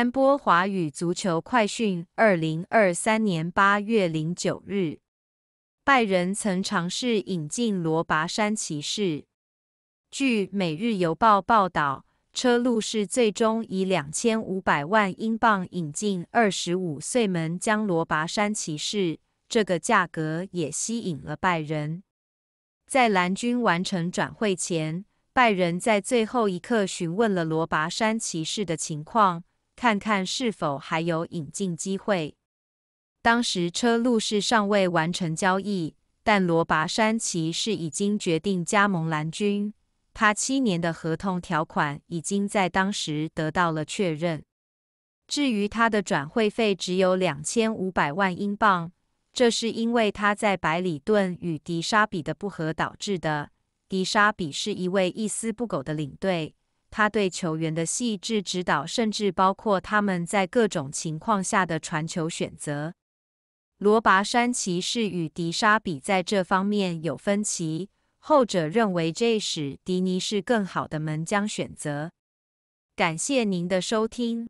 三波华语足球快讯，二零二三年八月零九日。拜仁曾尝试引进罗拔山骑士。据《每日邮报》报道，车路士最终以两千五百万英镑引进二十五岁门将罗拔山骑士。这个价格也吸引了拜仁。在蓝军完成转会前，拜仁在最后一刻询问了罗拔山骑士的情况。看看是否还有引进机会。当时车路士尚未完成交易，但罗拔山奇士已经决定加盟蓝军，他七年的合同条款已经在当时得到了确认。至于他的转会费只有两千五百万英镑，这是因为他在百里顿与迪沙比的不和导致的。迪沙比是一位一丝不苟的领队。他对球员的细致指导，甚至包括他们在各种情况下的传球选择。罗拔山骑士与迪沙比在这方面有分歧，后者认为这使迪尼是更好的门将选择。感谢您的收听。